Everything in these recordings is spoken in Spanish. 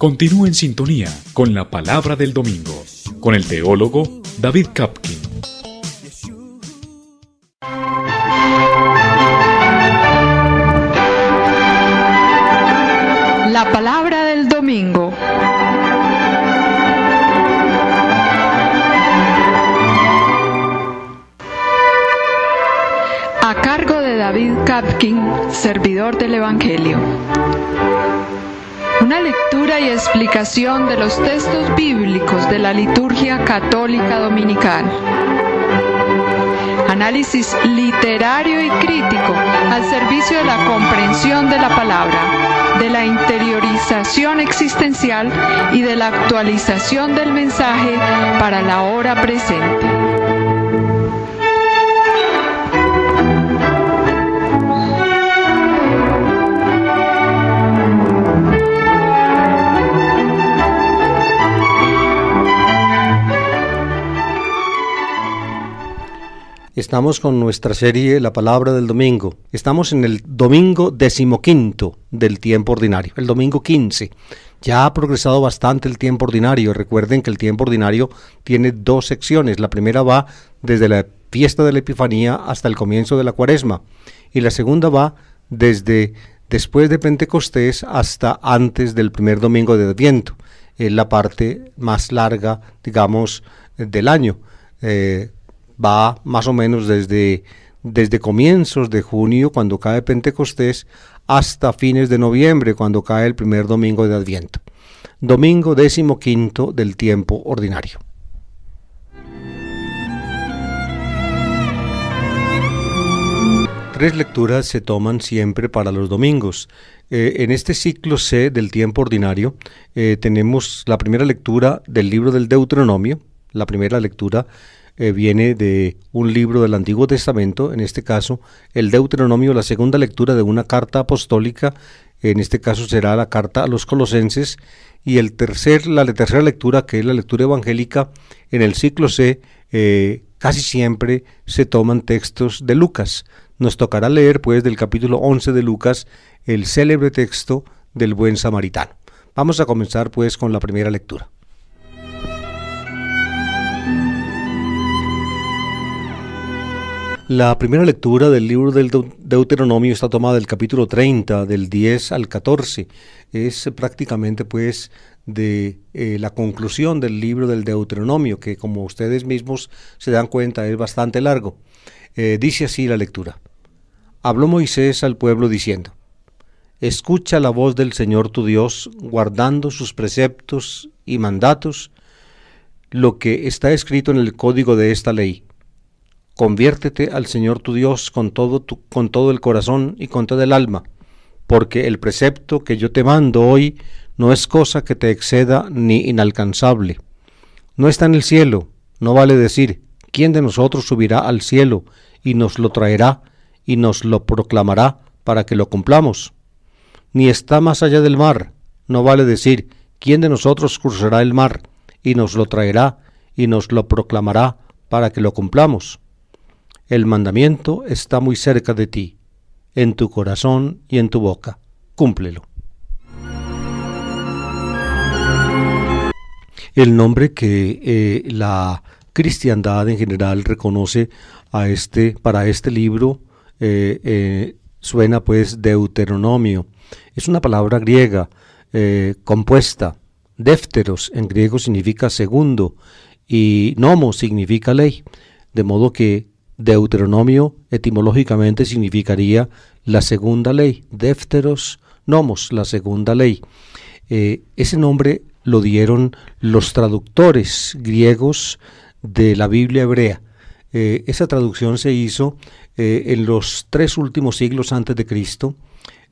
Continúa en sintonía con la palabra del domingo, con el teólogo David Kapkin. La palabra del domingo. A cargo de David Kapkin, servidor. explicación de los textos bíblicos de la liturgia católica dominical. Análisis literario y crítico al servicio de la comprensión de la palabra, de la interiorización existencial y de la actualización del mensaje para la hora presente. Estamos con nuestra serie La Palabra del Domingo. Estamos en el domingo decimoquinto del tiempo ordinario, el domingo 15. Ya ha progresado bastante el tiempo ordinario. Recuerden que el tiempo ordinario tiene dos secciones. La primera va desde la fiesta de la Epifanía hasta el comienzo de la Cuaresma. Y la segunda va desde después de Pentecostés hasta antes del primer domingo de viento Es la parte más larga, digamos, del año. Eh, va más o menos desde, desde comienzos de junio, cuando cae Pentecostés, hasta fines de noviembre, cuando cae el primer domingo de Adviento. Domingo décimo del tiempo ordinario. Tres lecturas se toman siempre para los domingos. Eh, en este ciclo C del tiempo ordinario eh, tenemos la primera lectura del libro del Deuteronomio, la primera lectura eh, viene de un libro del Antiguo Testamento, en este caso el Deuteronomio, la segunda lectura de una carta apostólica, en este caso será la carta a los colosenses, y el tercer, la, tercera lectura, que es la lectura evangélica, en el ciclo C, eh, casi siempre se toman textos de Lucas. Nos tocará leer, pues, del capítulo 11 de Lucas, el célebre texto del buen samaritano. Vamos a comenzar, pues, con la primera lectura. La primera lectura del libro del Deuteronomio está tomada del capítulo 30, del 10 al 14. Es prácticamente pues de eh, la conclusión del libro del Deuteronomio, que como ustedes mismos se dan cuenta es bastante largo. Eh, dice así la lectura. Habló Moisés al pueblo diciendo, Escucha la voz del Señor tu Dios, guardando sus preceptos y mandatos, lo que está escrito en el código de esta ley Conviértete al Señor tu Dios con todo, con todo el corazón y con todo el alma, porque el precepto que yo te mando hoy no es cosa que te exceda ni inalcanzable. No está en el cielo, no vale decir, ¿quién de nosotros subirá al cielo y nos lo traerá y nos lo proclamará para que lo cumplamos? Ni está más allá del mar, no vale decir, ¿quién de nosotros cruzará el mar y nos lo traerá y nos lo proclamará para que lo cumplamos? El mandamiento está muy cerca de ti, en tu corazón y en tu boca. Cúmplelo. El nombre que eh, la cristiandad en general reconoce a este, para este libro eh, eh, suena pues Deuteronomio. Es una palabra griega compuesta. Defteros en griego significa segundo y nomo significa ley, de modo que Deuteronomio etimológicamente significaría la segunda ley, Defteros Nomos, la segunda ley. Eh, ese nombre lo dieron los traductores griegos de la Biblia hebrea. Eh, esa traducción se hizo eh, en los tres últimos siglos antes de Cristo.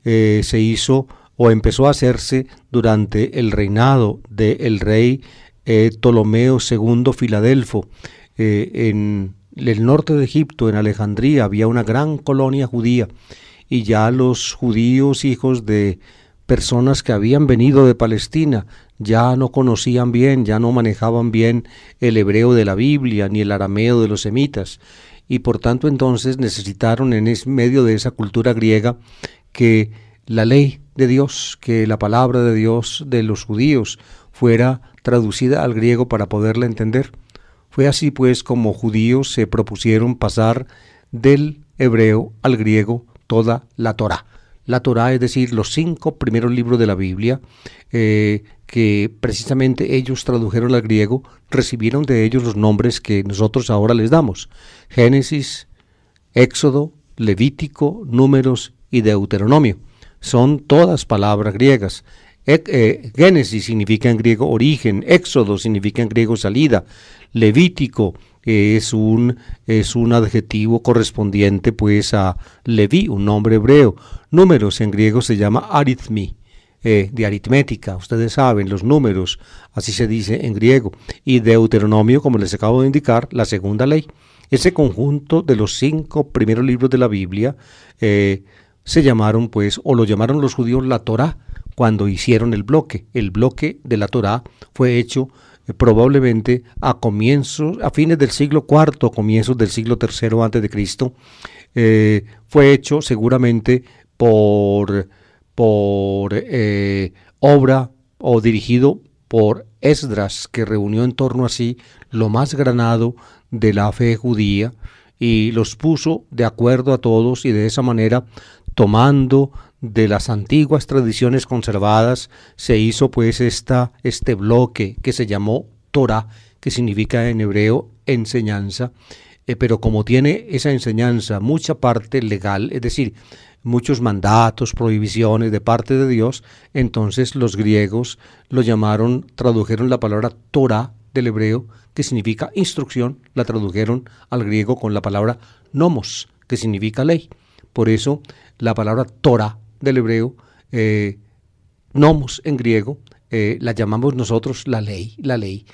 se hizo o empezó a hacerse durante el reinado del rey Ptolomeo II Filadelfo en el norte de Egipto, en Alejandría, había una gran colonia judía y ya los judíos hijos de personas que habían venido de Palestina ya no conocían bien, ya no manejaban bien el hebreo de la Biblia ni el arameo de los semitas y por tanto entonces necesitaron en medio de esa cultura griega que la ley de Dios, que la palabra de Dios de los judíos fuera traducida al griego para poderla entender. Fue así pues como judíos se propusieron pasar del hebreo al griego toda la Torá. La Torá, es decir, los cinco primeros libros de la Biblia, eh, que precisamente ellos tradujeron al griego, recibieron de ellos los nombres que nosotros ahora les damos. Génesis, Éxodo, Levítico, Números y Deuteronomio. Son todas palabras griegas. Eh, Génesis significa en griego origen, Éxodo significa en griego salida, Levítico es, un, es un adjetivo correspondiente pues a Leví, un nombre hebreo. Números en griego se llama aritmi, eh, de aritmética, ustedes saben, los números, así se dice en griego. Y Deuteronomio, como les acabo de indicar, la segunda ley. Ese conjunto de los cinco primeros libros de la Biblia eh, se llamaron pues, o lo llamaron los judíos la Torah, cuando hicieron el bloque. El bloque de la Torá fue hecho eh, probablemente a comienzos, a fines del siglo IV, comienzos del siglo III antes de Cristo, eh, fue hecho seguramente por, por eh, obra o dirigido por Esdras, que reunió en torno a sí lo más granado de la fe judía y los puso de acuerdo a todos y de esa manera, tomando de las antiguas tradiciones conservadas se hizo pues esta, este bloque que se llamó Torah, que significa en hebreo enseñanza, eh, pero como tiene esa enseñanza mucha parte legal, es decir, muchos mandatos, prohibiciones de parte de Dios, entonces los griegos lo llamaron, tradujeron la palabra Torah del hebreo, que significa instrucción, la tradujeron al griego con la palabra nomos, que significa ley. Por eso la palabra Torah del hebreo, eh, nomos en griego, eh, la llamamos nosotros la ley, la ley.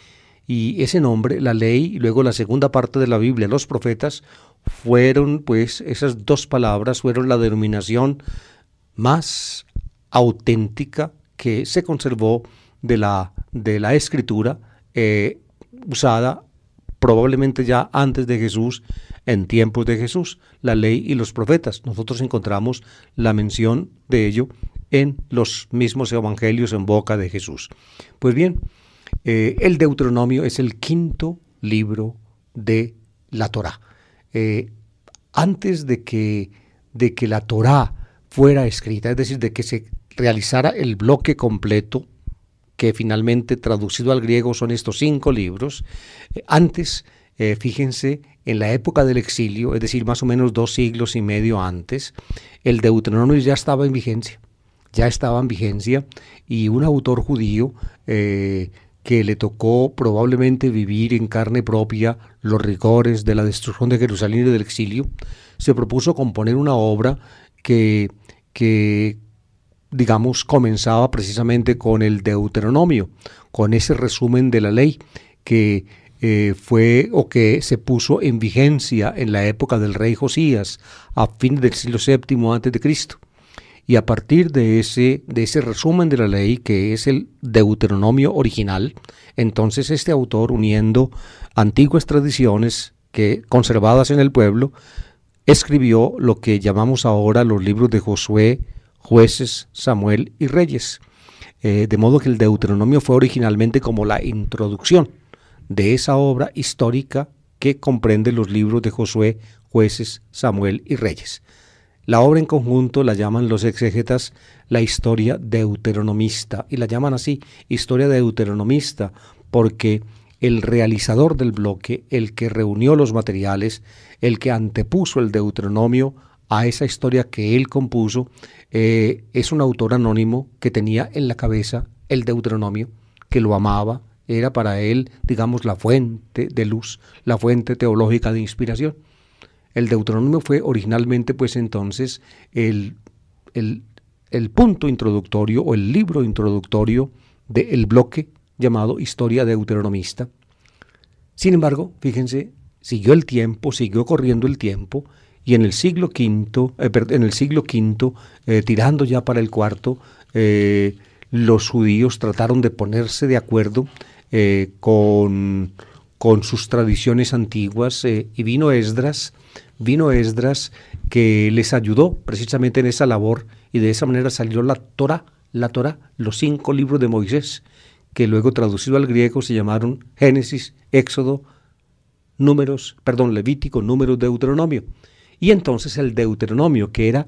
Y ese nombre, la ley, y luego la segunda parte de la Biblia, los profetas, fueron pues esas dos palabras, fueron la denominación más auténtica que se conservó de la, de la escritura eh, usada probablemente ya antes de Jesús, en tiempos de Jesús, la ley y los profetas. Nosotros encontramos la mención de ello en los mismos evangelios en boca de Jesús. Pues bien, eh, el Deuteronomio es el quinto libro de la Torá. Eh, antes de que, de que la Torá fuera escrita, es decir, de que se realizara el bloque completo finalmente traducido al griego son estos cinco libros. Eh, antes, eh, fíjense, en la época del exilio, es decir, más o menos dos siglos y medio antes, el Deuteronomio ya estaba en vigencia, ya estaba en vigencia, y un autor judío eh, que le tocó probablemente vivir en carne propia los rigores de la destrucción de Jerusalén y del exilio, se propuso componer una obra que, que digamos, comenzaba precisamente con el Deuteronomio, con ese resumen de la ley que eh, fue o que se puso en vigencia en la época del rey Josías, a fines del siglo VII antes de Cristo. Y a partir de ese, de ese resumen de la ley, que es el Deuteronomio original, entonces este autor, uniendo antiguas tradiciones que, conservadas en el pueblo, escribió lo que llamamos ahora los libros de Josué, jueces, Samuel y reyes. Eh, de modo que el Deuteronomio fue originalmente como la introducción de esa obra histórica que comprende los libros de Josué, jueces, Samuel y reyes. La obra en conjunto la llaman los exégetas la historia deuteronomista y la llaman así historia deuteronomista porque el realizador del bloque, el que reunió los materiales, el que antepuso el deuteronomio a esa historia que él compuso. Eh, es un autor anónimo que tenía en la cabeza el Deuteronomio, que lo amaba, era para él, digamos, la fuente de luz, la fuente teológica de inspiración. El Deuteronomio fue originalmente, pues entonces, el, el, punto introductorio o el libro introductorio del bloque llamado Historia Deuteronomista. Sin embargo, fíjense, siguió el tiempo, siguió corriendo el tiempo, y en el siglo V, eh, en el siglo eh, tirando ya para el cuarto, eh, los judíos trataron de ponerse de acuerdo con, sus tradiciones antiguas y vino Esdras, vino Esdras que les ayudó precisamente en esa labor y de esa manera salió la Torah, la Torah, los cinco libros de Moisés, que luego traducido al griego se llamaron Génesis, Éxodo, Números, perdón, Levítico, Números, Deuteronomio. Y entonces el Deuteronomio, que era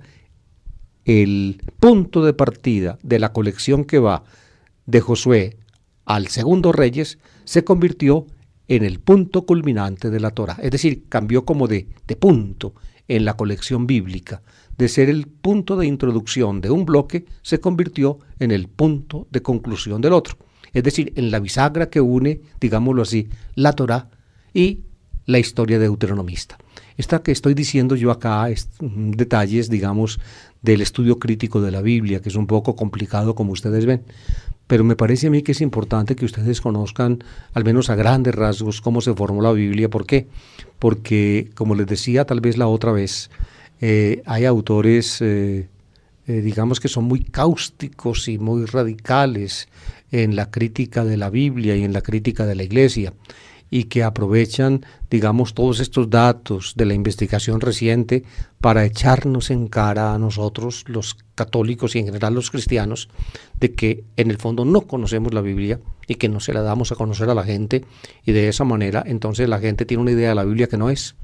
el punto de partida de la colección que va de Josué al segundo Reyes, se convirtió en el punto culminante de la Torah. Es decir, cambió como de, de punto en la colección bíblica. De ser el punto de introducción de un bloque, se convirtió en el punto de conclusión del otro. Es decir, en la bisagra que une, digámoslo así, la Torah y la historia de deuteronomista. Esta que estoy diciendo yo acá, es, mm, detalles, digamos, del estudio crítico de la Biblia, que es un poco complicado como ustedes ven, pero me parece a mí que es importante que ustedes conozcan, al menos a grandes rasgos, cómo se formó la Biblia. ¿Por qué? Porque, como les decía tal vez la otra vez, eh, hay autores, eh, eh, digamos, que son muy cáusticos y muy radicales en la crítica de la Biblia y en la crítica de la Iglesia y que aprovechan, digamos, todos estos datos de la investigación reciente para echarnos en cara a nosotros, los católicos y en general los cristianos, de que en el fondo no conocemos la Biblia y que no se la damos a conocer a la gente y de esa manera entonces la gente tiene una idea de la Biblia que no es.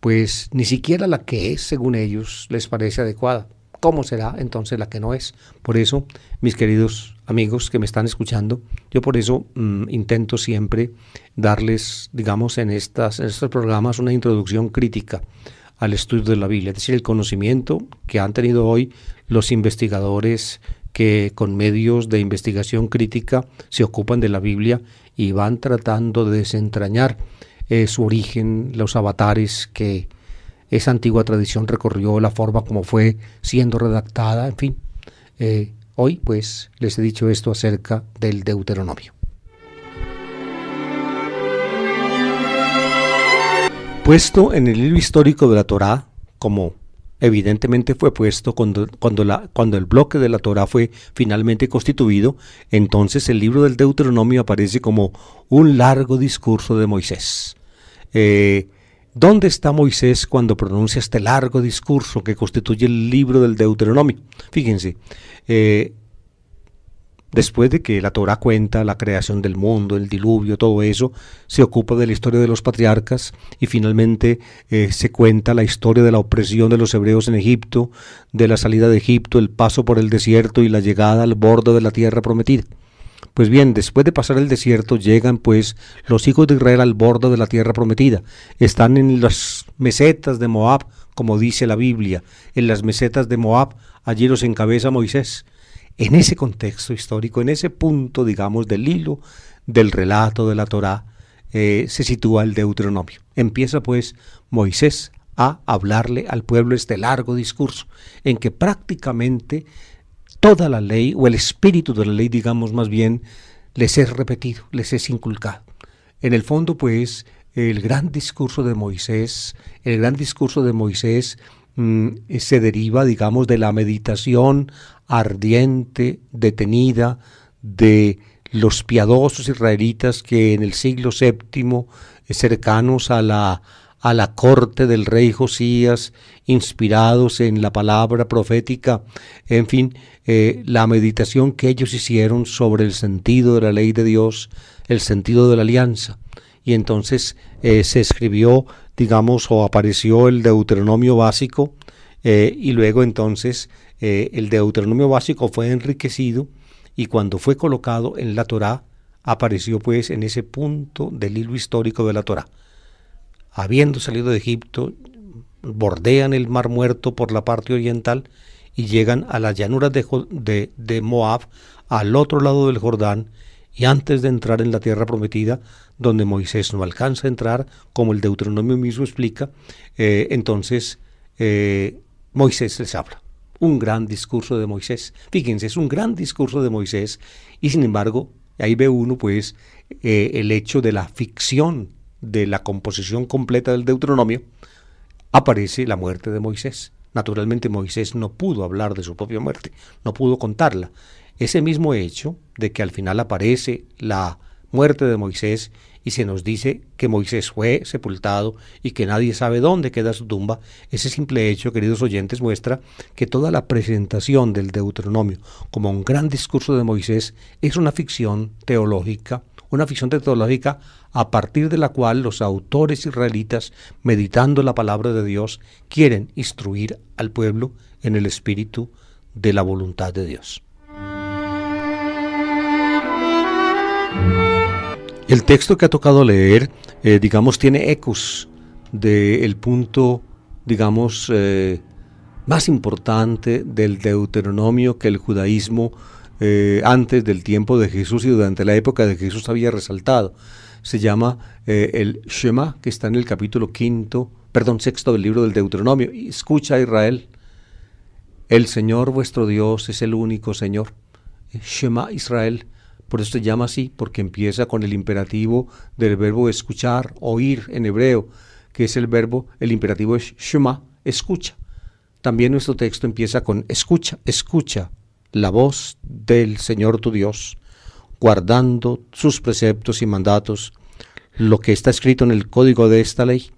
Pues ni siquiera la que es, según ellos, les parece adecuada. ¿Cómo será entonces la que no es? Por eso, mis queridos amigos que me están escuchando. Yo por eso mm, intento siempre darles, digamos, en, estas, estos programas una introducción crítica al estudio de la Biblia, es decir, el conocimiento que han tenido hoy los investigadores que con medios de investigación crítica se ocupan de la Biblia y van tratando de desentrañar eh, su origen, los avatares que esa antigua tradición recorrió, la forma como fue siendo redactada, en fin. Eh, Hoy pues les he dicho esto acerca del Deuteronomio. Puesto en el libro histórico de la Torá, como evidentemente fue puesto cuando, cuando, la, cuando el bloque de la Torá fue finalmente constituido, entonces el libro del Deuteronomio aparece como un largo discurso de Moisés. Eh, ¿Dónde está Moisés cuando pronuncia este largo discurso que constituye el libro del Deuteronomio? Fíjense, eh, después de que la Torah cuenta la creación del mundo, el diluvio, todo eso, se ocupa de la historia de los patriarcas y finalmente eh, se cuenta la historia de la opresión de los hebreos en Egipto, de la salida de Egipto, el paso por el desierto y la llegada al borde de la tierra prometida. Pues bien, después de pasar el desierto llegan pues los hijos de Israel al borde de la tierra prometida. Están en las mesetas de Moab, como dice la Biblia. En las mesetas de Moab, allí los encabeza Moisés. En ese contexto histórico, en ese punto, digamos, del hilo del relato de la Torá, eh, se sitúa el Deuteronomio. Empieza pues Moisés a hablarle al pueblo este largo discurso en que prácticamente toda la ley, o el espíritu de la ley, digamos más bien, les es repetido, les es inculcado. En el fondo, pues, el gran discurso de Moisés, el gran discurso de Moisés mm, se deriva, digamos, de la meditación ardiente, detenida, de los piadosos israelitas que en el siglo VII, eh, cercanos a la a la corte del rey Josías, inspirados en la palabra profética, en fin, eh, la meditación que ellos hicieron sobre el sentido de la ley de Dios, el sentido de la alianza. Y entonces eh, se escribió, digamos, o apareció el Deuteronomio básico, eh, y luego entonces el Deuteronomio básico fue enriquecido y cuando fue colocado en la Torá, apareció pues en ese punto del hilo histórico de la Torá habiendo salido de Egipto, bordean el Mar Muerto por la parte oriental y llegan a las llanuras de, Moab, al otro lado del Jordán, y antes de entrar en la tierra prometida, donde Moisés no alcanza a entrar, como el Deuteronomio mismo explica, eh, entonces eh, Moisés les habla. Un gran discurso de Moisés. Fíjense, es un gran discurso de Moisés, y sin embargo, ahí ve uno pues eh, el hecho de la ficción de la composición completa del Deuteronomio, aparece la muerte de Moisés. Naturalmente Moisés no pudo hablar de su propia muerte, no pudo contarla. Ese mismo hecho de que al final aparece la muerte de Moisés y se nos dice que Moisés fue sepultado y que nadie sabe dónde queda su tumba, ese simple hecho, queridos oyentes, muestra que toda la presentación del Deuteronomio como un gran discurso de Moisés es una ficción teológica una ficción teológica a partir de la cual los autores israelitas, meditando la palabra de Dios, quieren instruir al pueblo en el espíritu de la voluntad de Dios. El texto que ha tocado leer, eh, digamos, tiene ecos del punto, digamos, eh, más importante del Deuteronomio que el judaísmo eh, antes del tiempo de Jesús y durante la época de Jesús había resaltado. Se llama eh, el Shema, que está en el capítulo quinto, perdón, sexto del libro del Deuteronomio. escucha Israel, el Señor vuestro Dios es el único Señor. Eh, Shema Israel, por eso se llama así, porque empieza con el imperativo del verbo escuchar, oír en hebreo, que es el verbo, el imperativo es Shema, escucha. También nuestro texto empieza con escucha, escucha, la voz del Señor tu Dios, guardando sus preceptos y mandatos, lo que está escrito en el código de esta ley.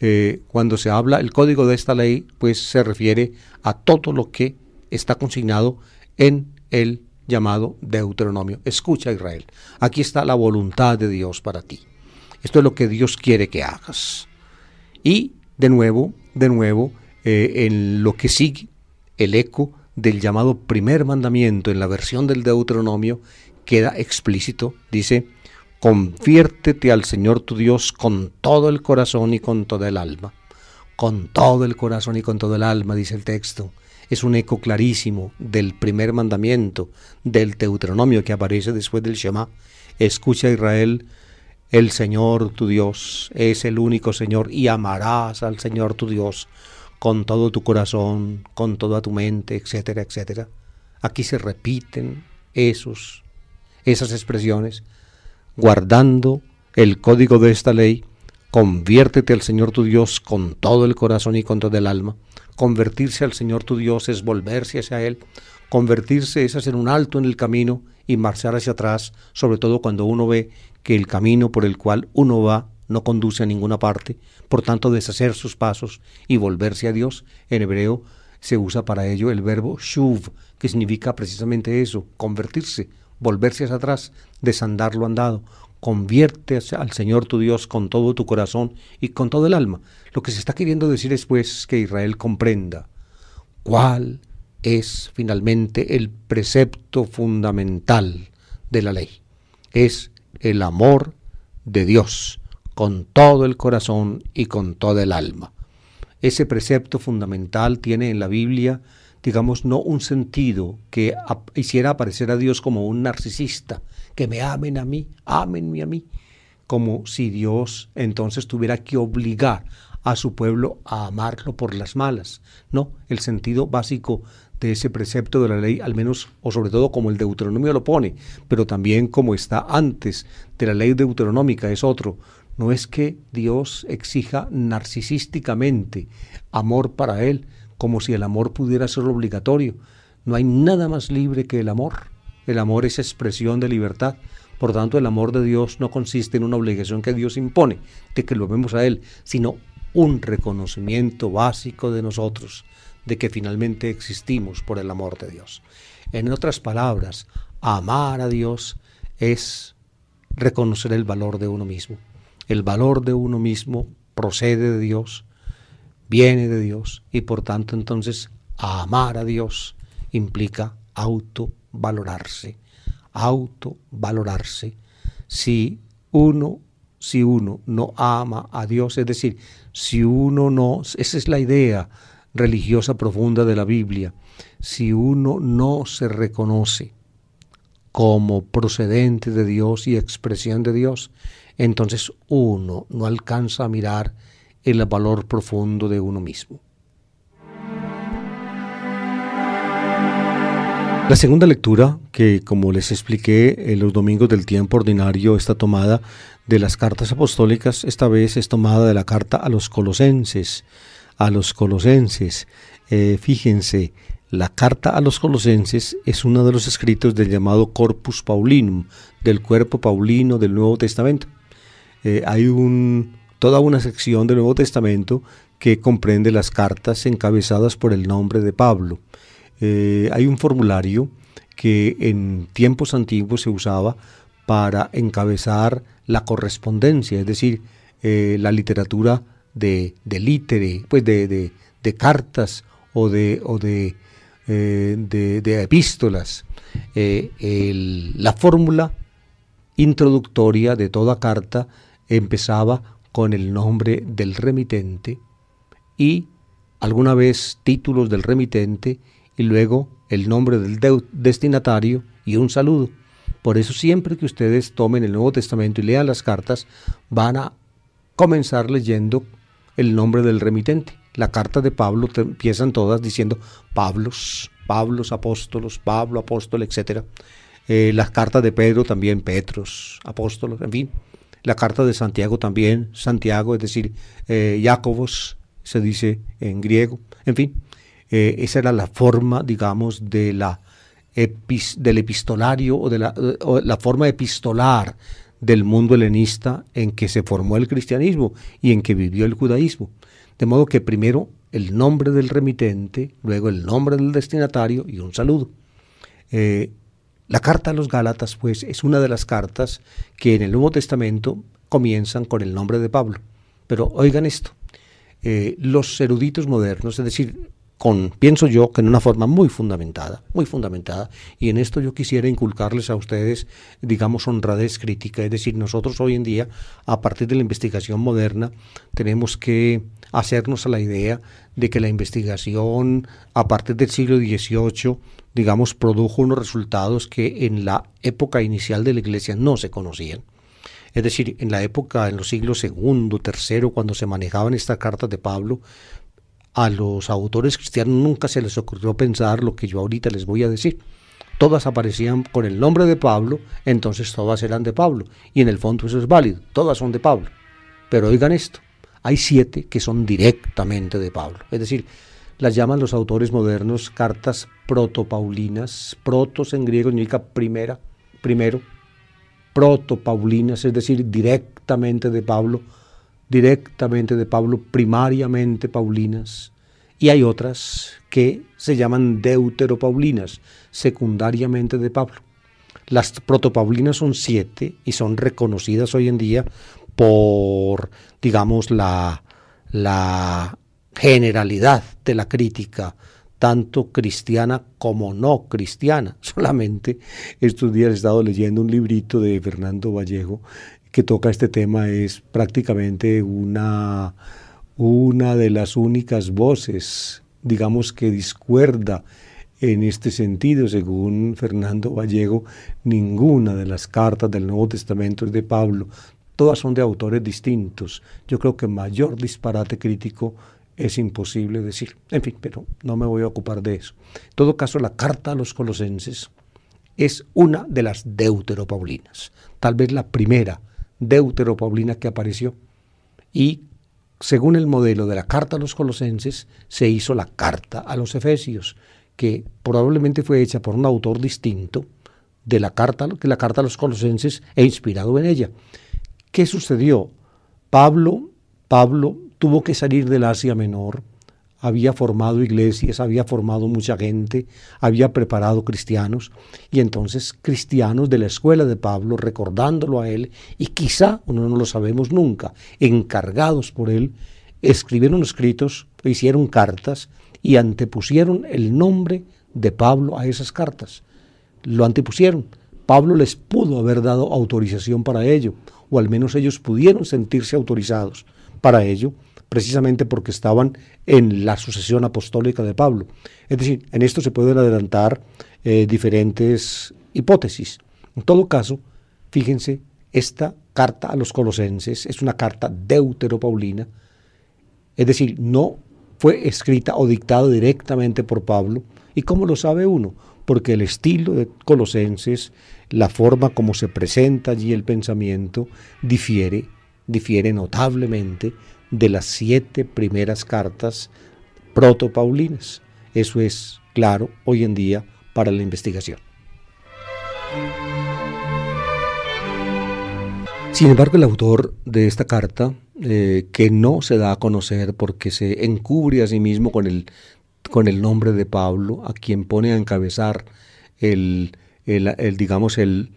Eh, cuando se habla el código de esta ley, pues se refiere a todo lo que está consignado en el llamado Deuteronomio. Escucha Israel, aquí está la voluntad de Dios para ti. Esto es lo que Dios quiere que hagas. Y de nuevo, de nuevo, eh, en lo que sigue, el eco del llamado primer mandamiento en la versión del Deuteronomio queda explícito, dice, conviértete al Señor tu Dios con todo el corazón y con toda el alma. Con todo el corazón y con todo el alma, dice el texto. Es un eco clarísimo del primer mandamiento del Deuteronomio que aparece después del Shema. Escucha Israel, el Señor tu Dios es el único Señor y amarás al Señor tu Dios con todo tu corazón, con toda tu mente, etcétera, etcétera. Aquí se repiten esos, esas expresiones, guardando el código de esta ley, conviértete al Señor tu Dios con todo el corazón y con todo el alma. Convertirse al Señor tu Dios es volverse hacia Él. Convertirse es hacer un alto en el camino y marchar hacia atrás, sobre todo cuando uno ve que el camino por el cual uno va no conduce a ninguna parte, por tanto deshacer sus pasos y volverse a Dios, en hebreo se usa para ello el verbo shuv, que significa precisamente eso, convertirse, volverse hacia atrás, desandar lo andado. Convierte al Señor tu Dios con todo tu corazón y con todo el alma. Lo que se está queriendo decir es pues que Israel comprenda cuál es finalmente el precepto fundamental de la ley. Es el amor de Dios con todo el corazón y con toda el alma. Ese precepto fundamental tiene en la Biblia, digamos, no un sentido que hiciera aparecer a Dios como un narcisista, que me amen a mí, amenme a mí, como si Dios entonces tuviera que obligar a su pueblo a amarlo por las malas. No, el sentido básico de ese precepto de la ley, al menos o sobre todo como el Deuteronomio lo pone, pero también como está antes de la ley deuteronómica, es otro. No es que Dios exija narcisísticamente amor para Él, como si el amor pudiera ser obligatorio. No hay nada más libre que el amor. El amor es expresión de libertad. Por tanto, el amor de Dios no consiste en una obligación que Dios impone, de que lo vemos a Él, sino un reconocimiento básico de nosotros, de que finalmente existimos por el amor de Dios. En otras palabras, amar a Dios es reconocer el valor de uno mismo. El valor de uno mismo procede de Dios, viene de Dios y por tanto entonces amar a Dios implica autovalorarse, autovalorarse. Si uno, si uno no ama a Dios, es decir, si uno no, esa es la idea religiosa profunda de la Biblia, si uno no se reconoce como procedente de Dios y expresión de Dios, entonces uno no alcanza a mirar el valor profundo de uno mismo. La segunda lectura, que como les expliqué en los domingos del tiempo ordinario, está tomada de las cartas apostólicas, esta vez es tomada de la carta a los colosenses, a los colosenses. Eh, fíjense, la carta a los colosenses es uno de los escritos del llamado Corpus Paulinum, del cuerpo paulino del Nuevo Testamento. Eh, hay toda una sección del Nuevo Testamento que comprende las cartas encabezadas por el nombre de Pablo. Eh, hay un formulario que en tiempos antiguos se usaba para encabezar la correspondencia, es decir, eh, la literatura de, pues de, cartas o de, epístolas. la fórmula introductoria de toda carta empezaba con el nombre del remitente y alguna vez títulos del remitente y luego el nombre del destinatario y un saludo. Por eso siempre que ustedes tomen el Nuevo Testamento y lean las cartas, van a comenzar leyendo el nombre del remitente. La carta de Pablo empiezan todas diciendo Pablos, Pablos apóstolos, Pablo apóstol, etc. Eh, las cartas de Pedro también, Petros, apóstolos, en fin. La carta de Santiago también, Santiago, es decir, eh, Jacobos, se dice en griego. En fin, eh, esa era la forma, digamos, de la del epistolario o de la, forma epistolar del mundo helenista en que se formó el cristianismo y en que vivió el judaísmo. De modo que primero el nombre del remitente, luego el nombre del destinatario y un saludo. Eh, la carta a los Gálatas, pues, es una de las cartas que en el Nuevo Testamento comienzan con el nombre de Pablo. Pero oigan esto, eh, los eruditos modernos, es decir, con, pienso yo, que en una forma muy fundamentada, muy fundamentada, y en esto yo quisiera inculcarles a ustedes, digamos, honradez crítica, es decir, nosotros hoy en día, a partir de la investigación moderna, tenemos que hacernos a la idea de que la investigación a partir del siglo XVIII digamos, produjo unos resultados que en la época inicial de la iglesia no se conocían. Es decir, en la época, en los siglos segundo, tercero, cuando se manejaban estas cartas de Pablo, a los autores cristianos nunca se les ocurrió pensar lo que yo ahorita les voy a decir. Todas aparecían con el nombre de Pablo, entonces todas eran de Pablo. Y en el fondo eso es válido, todas son de Pablo. Pero oigan esto, hay siete que son directamente de Pablo. Es decir, las llaman los autores modernos cartas protopaulinas. Protos en griego significa primera, primero. Protopaulinas, es decir, directamente de Pablo, directamente de Pablo, primariamente paulinas. Y hay otras que se llaman deuteropaulinas, secundariamente de Pablo. Las protopaulinas son siete y son reconocidas hoy en día por, digamos, la, la generalidad de la crítica, tanto cristiana como no cristiana. Solamente estos días he estado leyendo un librito de Fernando Vallejo que toca este tema, es prácticamente una, una de las únicas voces, digamos, que discuerda en este sentido, según Fernando Vallejo, ninguna de las cartas del Nuevo Testamento es de Pablo. Todas son de autores distintos. Yo creo que mayor disparate crítico es imposible decir. En fin, pero no me voy a ocupar de eso. En todo caso, la carta a los colosenses es una de las deuteropaulinas, tal vez la primera deuteropaulina que apareció. Y según el modelo de la carta a los colosenses, se hizo la carta a los efesios, que probablemente fue hecha por un autor distinto de la carta, que la carta a los colosenses e inspirado en ella. ¿Qué sucedió? Pablo, Pablo tuvo que salir del Asia Menor, había formado iglesias, había formado mucha gente, había preparado cristianos, y entonces cristianos de la escuela de Pablo, recordándolo a él, y quizá, uno no lo sabemos nunca, encargados por él, escribieron escritos, hicieron cartas y antepusieron el nombre de Pablo a esas cartas. Lo antepusieron. Pablo les pudo haber dado autorización para ello, o al menos ellos pudieron sentirse autorizados para ello, precisamente porque estaban en la sucesión apostólica de Pablo. Es decir, en esto se pueden adelantar eh, diferentes hipótesis. En todo caso, fíjense, esta carta a los colosenses es una carta deuteropaulina, es decir, no fue escrita o dictada directamente por Pablo. ¿Y cómo lo sabe uno? Porque el estilo de Colosenses, la forma como se presenta allí el pensamiento, difiere, difiere notablemente de las siete primeras cartas proto-paulinas. Eso es claro hoy en día para la investigación. Sin embargo, el autor de esta carta, eh, que no se da a conocer porque se encubre a sí mismo con el, con el nombre de Pablo, a quien pone a encabezar el, digamos, el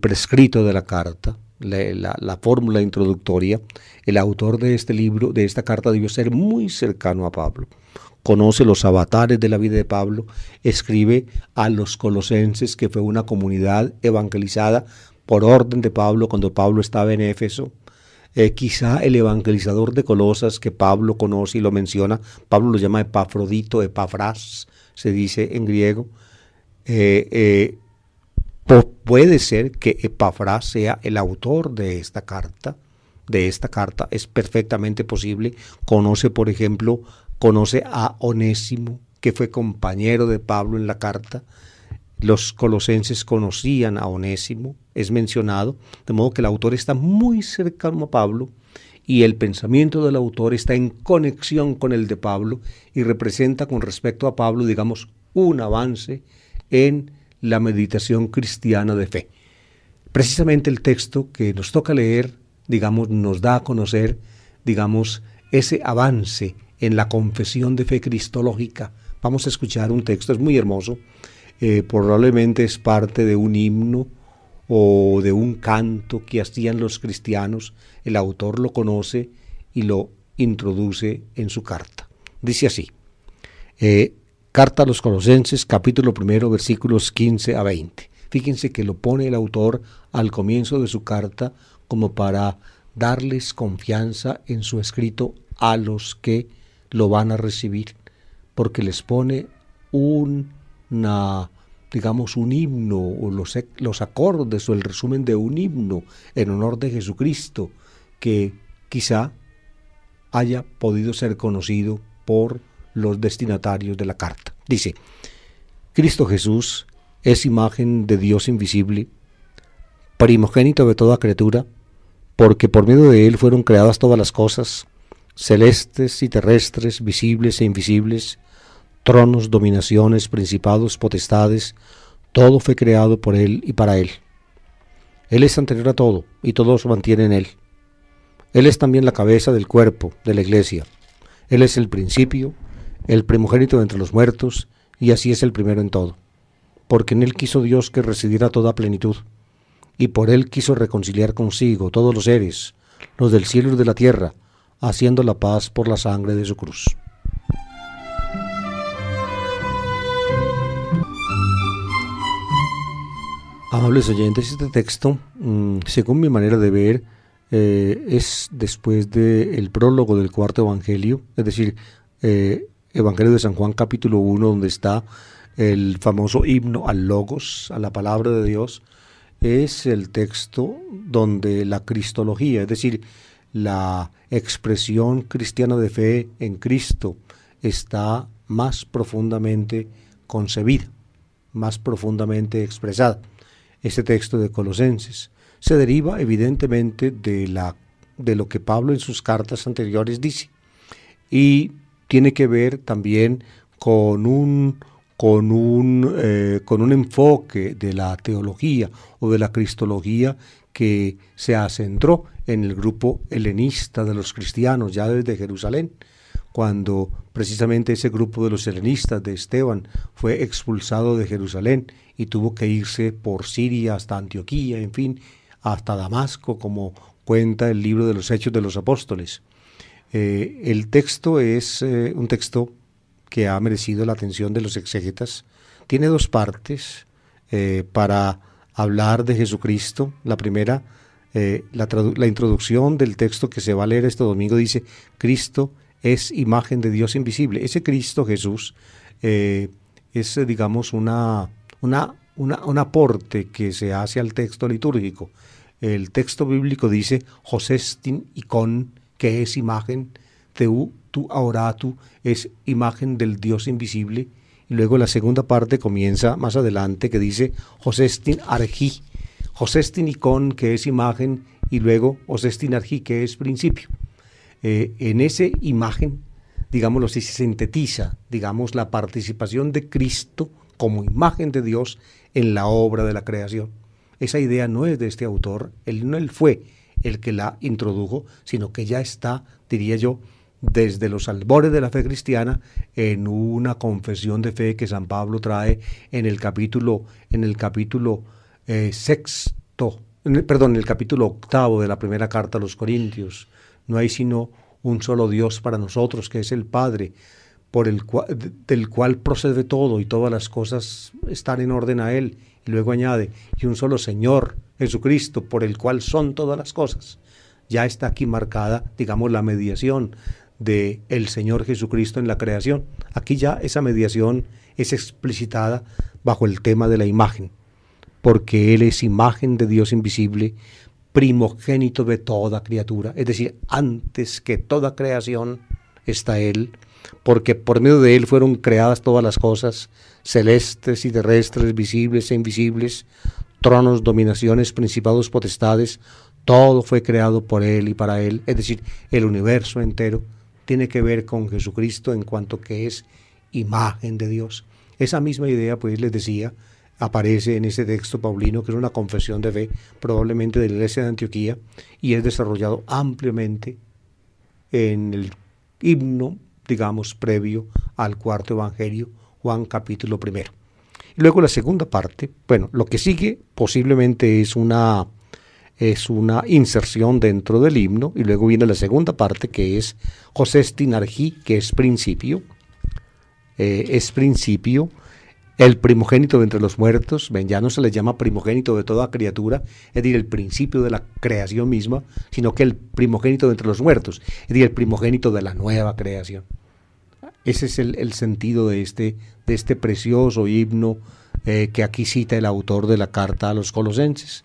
prescrito de la carta, la, fórmula introductoria, el autor de este libro, de esta carta, debió ser muy cercano a Pablo. Conoce los avatares de la vida de Pablo, escribe a los colosenses, que fue una comunidad evangelizada por orden de Pablo cuando Pablo estaba en Éfeso. Eh, quizá el evangelizador de Colosas que Pablo conoce y lo menciona, Pablo lo llama Epafrodito, Epafras, se dice en griego. Eh, eh, pues puede ser que Epafra sea el autor de esta carta, de esta carta es perfectamente posible. Conoce, por ejemplo, conoce a Onésimo, que fue compañero de Pablo en la carta. Los colosenses conocían a Onésimo, es mencionado, de modo que el autor está muy cercano a Pablo y el pensamiento del autor está en conexión con el de Pablo y representa con respecto a Pablo, digamos, un avance en la meditación cristiana de fe. Precisamente el texto que nos toca leer, digamos, nos da a conocer, digamos, ese avance en la confesión de fe cristológica. Vamos a escuchar un texto, es muy hermoso, eh, probablemente es parte de un himno o de un canto que hacían los cristianos, el autor lo conoce y lo introduce en su carta. Dice así, eh, Carta a los Colosenses, capítulo primero, versículos 15 a 20. Fíjense que lo pone el autor al comienzo de su carta como para darles confianza en su escrito a los que lo van a recibir, porque les pone un digamos, un himno o los, los acordes o el resumen de un himno en honor de Jesucristo que quizá haya podido ser conocido por los destinatarios de la carta. Dice, Cristo Jesús es imagen de Dios invisible, primogénito de toda criatura, porque por medio de Él fueron creadas todas las cosas, celestes y terrestres, visibles e invisibles, tronos, dominaciones, principados, potestades, todo fue creado por Él y para Él. Él es anterior a todo y todo se mantiene en Él. Él es también la cabeza del cuerpo, de la iglesia. Él es el principio, el primogénito entre los muertos, y así es el primero en todo, porque en él quiso Dios que residiera toda plenitud, y por él quiso reconciliar consigo todos los seres, los del cielo y de la tierra, haciendo la paz por la sangre de su cruz. Amables oyentes, este texto, mm, según mi manera de ver, eh, es después del prólogo del cuarto evangelio, es decir, eh, Evangelio de San Juan capítulo 1, donde está el famoso himno al logos, a la palabra de Dios, es el texto donde la cristología, es decir, la expresión cristiana de fe en Cristo, está más profundamente concebida, más profundamente expresada. Este texto de Colosenses se deriva evidentemente de, la, de lo que Pablo en sus cartas anteriores dice. Y tiene que ver también con un, con un, eh, con un enfoque de la teología o de la cristología que se acentró en el grupo helenista de los cristianos ya desde Jerusalén, cuando precisamente ese grupo de los helenistas de Esteban fue expulsado de Jerusalén y tuvo que irse por Siria hasta Antioquía, en fin, hasta Damasco, como cuenta el libro de los Hechos de los Apóstoles. Eh, el texto es eh, un texto que ha merecido la atención de los exégetas. Tiene dos partes eh, para hablar de Jesucristo. La primera, la, introducción del texto que se va a leer este domingo dice, Cristo es imagen de Dios invisible. Ese Cristo Jesús es, digamos, una, un aporte que se hace al texto litúrgico. El texto bíblico dice, José y icon que es imagen, Teu, tu tú, es imagen del Dios invisible. Y luego la segunda parte comienza más adelante que dice Josestin Argi, Josestin Icon, que es imagen, y luego Josestin Argi, que es principio. Eh, en esa imagen, digámoslo si se sintetiza, digamos, la participación de Cristo como imagen de Dios en la obra de la creación. Esa idea no es de este autor, él no él fue el que la introdujo, sino que ya está, diría yo, desde los albores de la fe cristiana en una confesión de fe que San Pablo trae en el capítulo en el capítulo eh, sexto, perdón, en el capítulo octavo de la primera carta a los Corintios. No hay sino un solo Dios para nosotros, que es el Padre, por el del cual procede todo y todas las cosas están en orden a él. Y luego añade, y un solo Señor, Jesucristo, por el cual son todas las cosas, ya está aquí marcada, digamos, la mediación de el Señor Jesucristo en la creación. Aquí ya esa mediación es explicitada bajo el tema de la imagen, porque Él es imagen de Dios invisible, primogénito de toda criatura, es decir, antes que toda creación está Él, porque por medio de Él fueron creadas todas las cosas, celestes y terrestres, visibles e invisibles, tronos, dominaciones, principados, potestades, todo fue creado por Él y para Él, es decir, el universo entero tiene que ver con Jesucristo en cuanto que es imagen de Dios. Esa misma idea, pues les decía, aparece en ese texto paulino, que es una confesión de fe probablemente de la Iglesia de Antioquía, y es desarrollado ampliamente en el himno, digamos, previo al cuarto Evangelio, Juan capítulo primero luego la segunda parte, bueno, lo que sigue posiblemente es una, es una inserción dentro del himno, y luego viene la segunda parte que es José Stinarji, que es principio, eh, es principio, el primogénito de entre los muertos, ven, ya no se le llama primogénito de toda criatura, es decir, el principio de la creación misma, sino que el primogénito de entre los muertos, es decir, el primogénito de la nueva creación. Ese es el, sentido de este, de este precioso himno eh, que aquí cita el autor de la carta a los colosenses.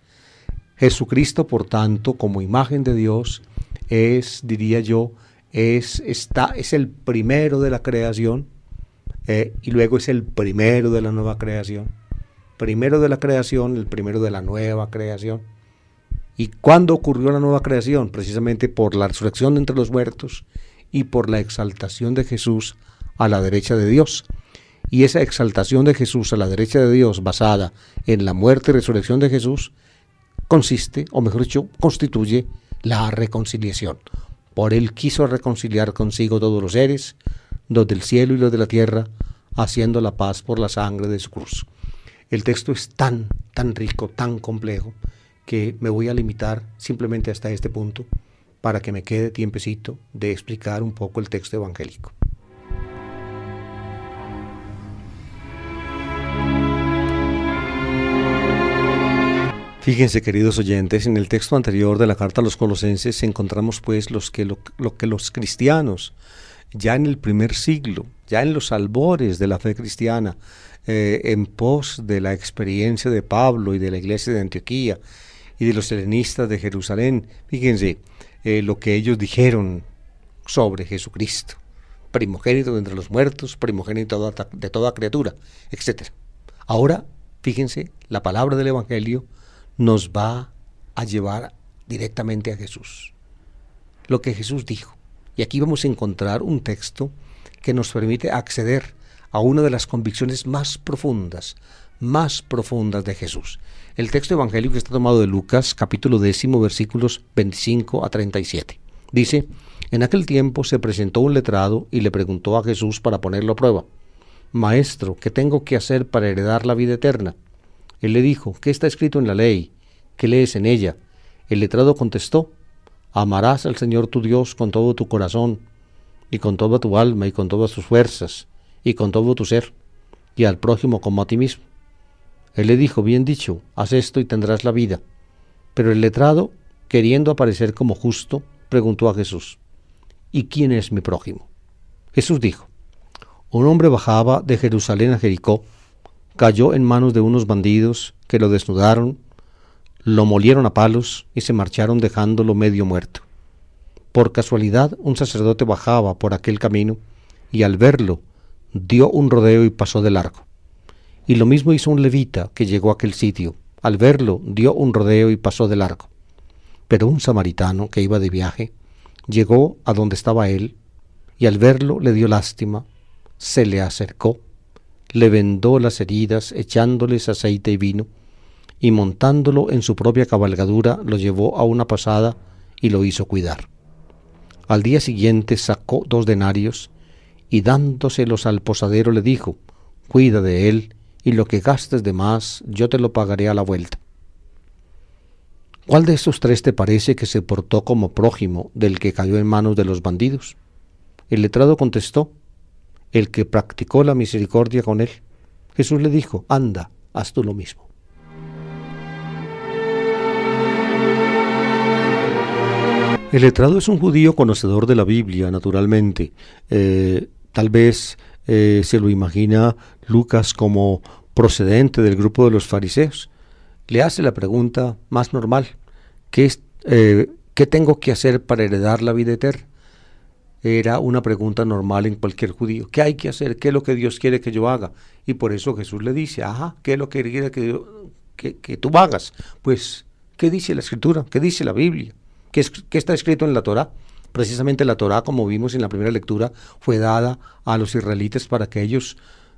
Jesucristo, por tanto, como imagen de Dios, es, diría yo, es, es el primero de la creación eh, y luego es el primero de la nueva creación. Primero de la creación, el primero de la nueva creación. ¿Y cuándo ocurrió la nueva creación? Precisamente por la resurrección entre los muertos y por la exaltación de Jesús a la derecha de Dios. Y esa exaltación de Jesús a la derecha de Dios basada en la muerte y resurrección de Jesús consiste, o mejor dicho, constituye la reconciliación. Por él quiso reconciliar consigo todos los seres, los del cielo y los de la tierra, haciendo la paz por la sangre de su cruz. El texto es tan, tan rico, tan complejo, que me voy a limitar simplemente hasta este punto para que me quede tiempecito de explicar un poco el texto evangélico. Fíjense, queridos oyentes, en el texto anterior de la carta a los colosenses encontramos pues lo, que los cristianos, ya en el primer siglo, ya en los albores de la fe cristiana, eh, en pos de la experiencia de Pablo y de la iglesia de Antioquía y de los helenistas de Jerusalén, fíjense eh, lo que ellos dijeron sobre Jesucristo, primogénito de entre los muertos, primogénito de toda criatura, etc. Ahora, fíjense, la palabra del Evangelio, nos va a llevar directamente a Jesús. Lo que Jesús dijo. Y aquí vamos a encontrar un texto que nos permite acceder a una de las convicciones más profundas, más profundas de Jesús. El texto evangélico está tomado de Lucas, capítulo décimo, versículos 25 a 37. Dice, en aquel tiempo se presentó un letrado y le preguntó a Jesús para ponerlo a prueba, Maestro, ¿qué tengo que hacer para heredar la vida eterna? Él le dijo, ¿qué está escrito en la ley? ¿Qué lees en ella? El letrado contestó, amarás al Señor tu Dios con todo tu corazón, y con toda tu alma, y con todas tus fuerzas, y con todo tu ser, y al prójimo como a ti mismo. Él le dijo, bien dicho, haz esto y tendrás la vida. Pero el letrado, queriendo aparecer como justo, preguntó a Jesús, ¿y quién es mi prójimo? Jesús dijo, un hombre bajaba de Jerusalén a Jericó, cayó en manos de unos bandidos que lo desnudaron, lo molieron a palos y se marcharon dejándolo medio muerto. Por casualidad un sacerdote bajaba por aquel camino y al verlo dio un rodeo y pasó de largo. Y lo mismo hizo un levita que llegó a aquel sitio. Al verlo dio un rodeo y pasó de largo. Pero un samaritano que iba de viaje llegó a donde estaba él y al verlo le dio lástima, se le acercó le vendó las heridas echándoles aceite y vino, y montándolo en su propia cabalgadura lo llevó a una pasada y lo hizo cuidar. Al día siguiente sacó dos denarios y dándoselos al posadero le dijo, cuida de él y lo que gastes de más yo te lo pagaré a la vuelta. ¿Cuál de estos tres te parece que se portó como prójimo del que cayó en manos de los bandidos? El letrado contestó, el que practicó la misericordia con él. Jesús le dijo, anda, haz tú lo mismo. El letrado es un judío conocedor de la Biblia, naturalmente. Eh, tal vez eh, se lo imagina Lucas como procedente del grupo de los fariseos. Le hace la pregunta más normal, ¿qué, es, eh, ¿qué tengo que hacer para heredar la vida eterna? era una pregunta normal en cualquier judío. ¿Qué hay que hacer? ¿Qué es lo que Dios quiere que yo haga? Y por eso Jesús le dice, ajá, ¿qué es lo que quiere que, yo, que, tú hagas? Pues, ¿qué dice la Escritura? ¿Qué dice la Biblia? ¿Qué, está escrito en la Torah? Precisamente la Torah como vimos en la primera lectura, fue dada a los israelitas para que ellos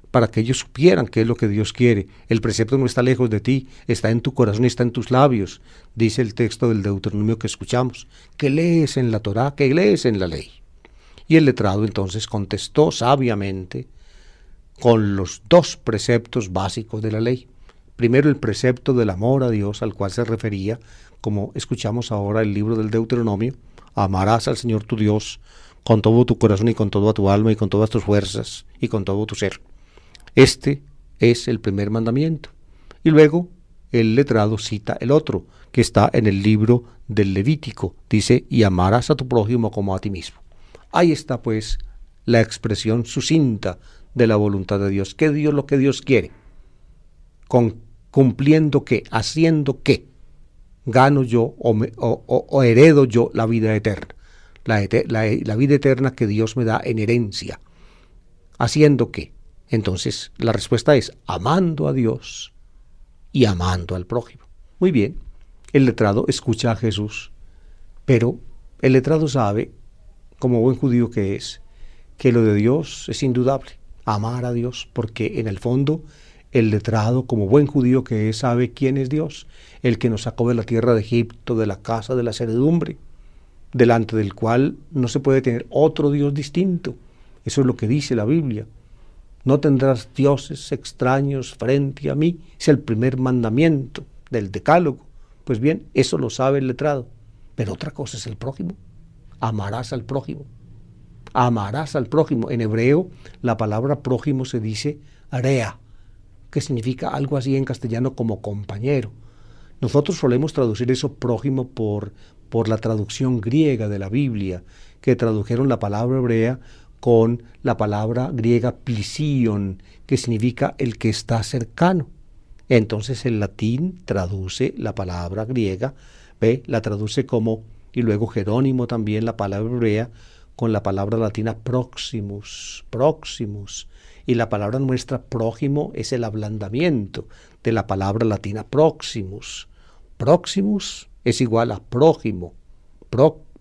para que ellos supieran qué es lo que Dios quiere. El precepto no está lejos de ti, está en tu corazón y está en tus labios, dice el texto del Deuteronomio que escuchamos. ¿Qué lees en la Torah? ¿Qué lees en la ley? Y el letrado entonces contestó sabiamente con los dos preceptos básicos de la ley. Primero el precepto del amor a Dios al cual se refería, como escuchamos ahora el libro del Deuteronomio, amarás al Señor tu Dios con todo tu corazón y con toda tu alma y con todas tus fuerzas y con todo tu ser. Este es el primer mandamiento. Y luego el letrado cita el otro, que está en el libro del Levítico. Dice, y amarás a tu prójimo como a ti mismo. Ahí está pues la expresión sucinta de la voluntad de Dios. ¿Qué Dios lo que Dios quiere? Con, cumpliendo qué, haciendo qué, gano yo o, o, heredo yo la vida eterna. La, la vida eterna que Dios me da en herencia. ¿Haciendo qué? Entonces la respuesta es amando a Dios y amando al prójimo. Muy bien, el letrado escucha a Jesús, pero el letrado sabe como buen judío que es, que lo de Dios es indudable, amar a Dios, porque en el fondo el letrado, como buen judío que es, sabe quién es Dios, el que nos sacó de la tierra de Egipto, de la casa de la servidumbre, delante del cual no se puede tener otro Dios distinto. Eso es lo que dice la Biblia. No tendrás dioses extraños frente a mí, es el primer mandamiento del decálogo. Pues bien, eso lo sabe el letrado, pero otra cosa es el prójimo amarás al prójimo. Amarás al prójimo. En hebreo la palabra prójimo se dice rea, que significa algo así en castellano como compañero. Nosotros solemos traducir eso prójimo por, por la traducción griega de la Biblia, que tradujeron la palabra hebrea con la palabra griega plision, que significa el que está cercano. Entonces el latín traduce la palabra griega, ¿ve? la traduce como y luego Jerónimo también la palabra hebrea con la palabra latina próximos, próximos. Y la palabra nuestra prójimo es el ablandamiento de la palabra latina próximos. Próximus es igual a prójimo,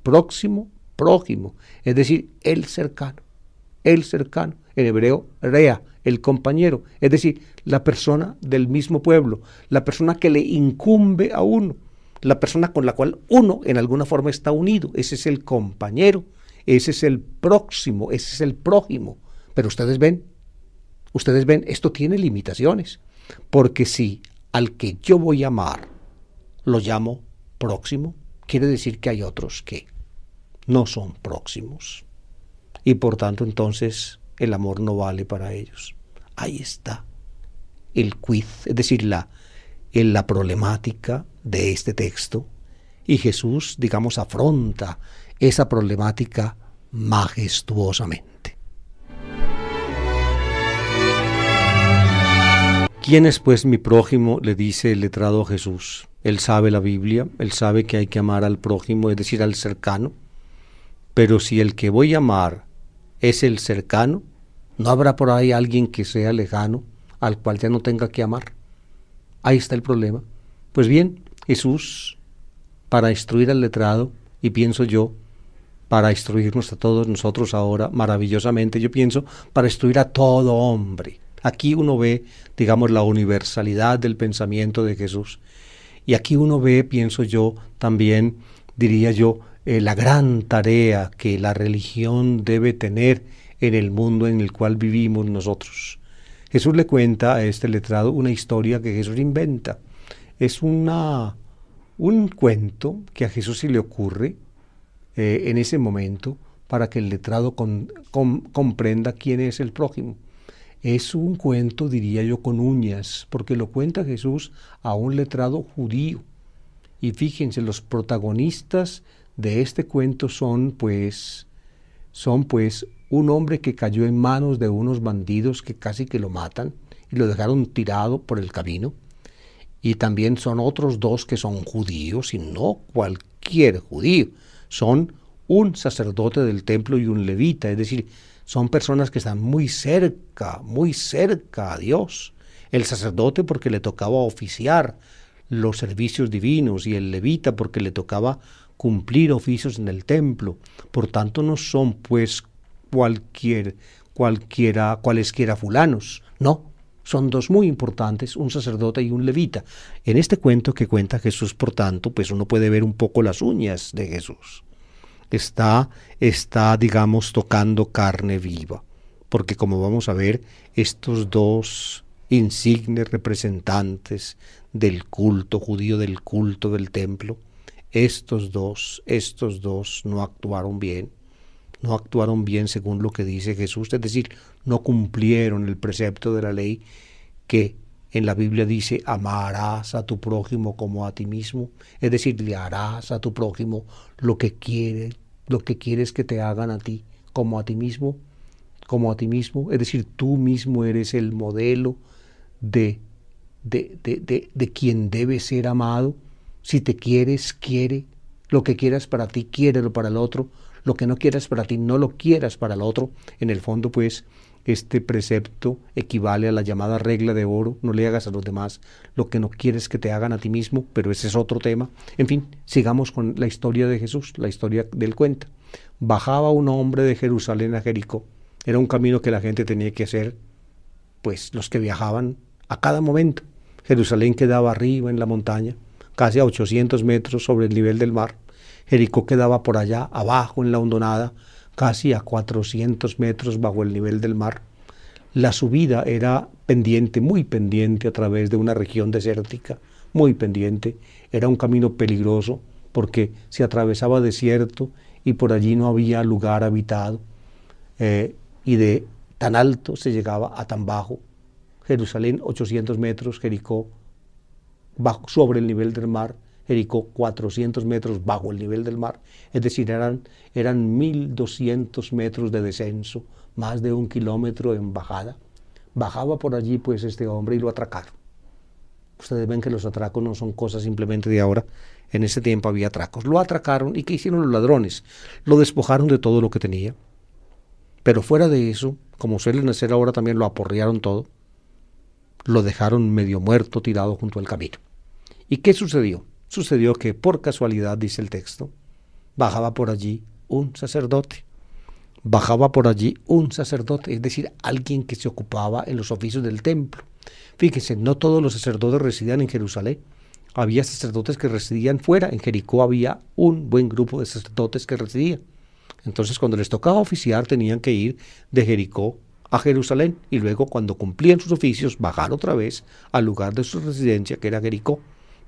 próximo, prójimo, es decir, el cercano, el cercano, en hebreo rea, el compañero, es decir, la persona del mismo pueblo, la persona que le incumbe a uno, la persona con la cual uno en alguna forma está unido. Ese es el compañero, ese es el próximo, ese es el prójimo. Pero ustedes ven, ustedes ven, esto tiene limitaciones. Porque si al que yo voy a amar lo llamo próximo, quiere decir que hay otros que no son próximos. Y por tanto entonces el amor no vale para ellos. Ahí está el quiz, es decir, la, la problemática de este texto y Jesús, digamos, afronta esa problemática majestuosamente. ¿Quién es pues mi prójimo? le dice el letrado Jesús. Él sabe la Biblia, él sabe que hay que amar al prójimo, es decir, al cercano. Pero si el que voy a amar es el cercano, no habrá por ahí alguien que sea lejano al cual ya no tenga que amar. Ahí está el problema. Pues bien, Jesús para instruir al letrado y pienso yo para instruirnos a todos nosotros ahora maravillosamente, yo pienso, para instruir a todo hombre. Aquí uno ve, digamos, la universalidad del pensamiento de Jesús. Y aquí uno ve, pienso yo, también, diría yo, eh, la gran tarea que la religión debe tener en el mundo en el cual vivimos nosotros. Jesús le cuenta a este letrado una historia que Jesús inventa es una, un cuento que a Jesús se le ocurre eh, en ese momento para que el letrado comprenda quién es el prójimo. Es un cuento, diría yo, con uñas, porque lo cuenta Jesús a un letrado judío. Y fíjense, los protagonistas de este cuento son pues son pues un hombre que cayó en manos de unos bandidos que casi que lo matan y lo dejaron tirado por el camino y también son otros dos que son judíos y no cualquier judío, son un sacerdote del templo y un levita, es decir, son personas que están muy cerca, muy cerca a Dios. El sacerdote porque le tocaba oficiar los servicios divinos y el levita porque le tocaba cumplir oficios en el templo. Por tanto, no son pues cualquier, cualquiera, cualesquiera fulanos, no, son dos muy importantes, un sacerdote y un levita. En este cuento que cuenta Jesús, por tanto, pues uno puede ver un poco las uñas de Jesús. Está, está, digamos, tocando carne viva. Porque como vamos a ver, estos dos insignes representantes del culto judío, del culto del templo, estos dos, estos dos no actuaron bien no actuaron bien según lo que dice Jesús, es decir, no cumplieron el precepto de la ley que en la Biblia dice, amarás a tu prójimo como a ti mismo, es decir, le harás a tu prójimo lo que quieres, lo que quieres que te hagan a ti como a ti mismo, como a ti mismo, es decir, tú mismo eres el modelo de, de, de, quien debe ser amado, si te quieres, quiere, lo que quieras para ti, quiere lo para el otro, lo que no quieras para ti, no lo quieras para el otro. En el fondo, pues, este precepto equivale a la llamada regla de oro, no le hagas a los demás lo que no quieres que te hagan a ti mismo, pero ese es otro tema. En fin, sigamos con la historia de Jesús, la historia del cuenta. Bajaba un hombre de Jerusalén a Jericó. Era un camino que la gente tenía que hacer, pues los que viajaban a cada momento. Jerusalén quedaba arriba en la montaña, casi a 800 metros sobre el nivel del mar. Jericó quedaba por allá, abajo en la hondonada, casi a 400 metros bajo el nivel del mar. La subida era pendiente, muy pendiente, a través de una región desértica, muy pendiente. Era un camino peligroso porque se atravesaba desierto y por allí no había lugar habitado. Eh, y de tan alto se llegaba a tan bajo. Jerusalén 800 metros, Jericó bajo, sobre el nivel del mar, ericó 400 metros bajo el nivel del mar, es decir, eran, eran 1.200 metros de descenso, más de un kilómetro en bajada. Bajaba por allí pues este hombre y lo atracaron. Ustedes ven que los atracos no son cosas simplemente de ahora, en ese tiempo había atracos. Lo atracaron y ¿qué hicieron los ladrones? Lo despojaron de todo lo que tenía. Pero fuera de eso, como suelen hacer ahora también, lo aporrearon todo. Lo dejaron medio muerto, tirado junto al camino. ¿Y qué sucedió? Sucedió que por casualidad, dice el texto, bajaba por allí un sacerdote. Bajaba por allí un sacerdote, es decir, alguien que se ocupaba en los oficios del templo. Fíjense, no todos los sacerdotes residían en Jerusalén. Había sacerdotes que residían fuera. En Jericó había un buen grupo de sacerdotes que residían. Entonces, cuando les tocaba oficiar, tenían que ir de Jericó a Jerusalén y luego, cuando cumplían sus oficios, bajar otra vez al lugar de su residencia, que era Jericó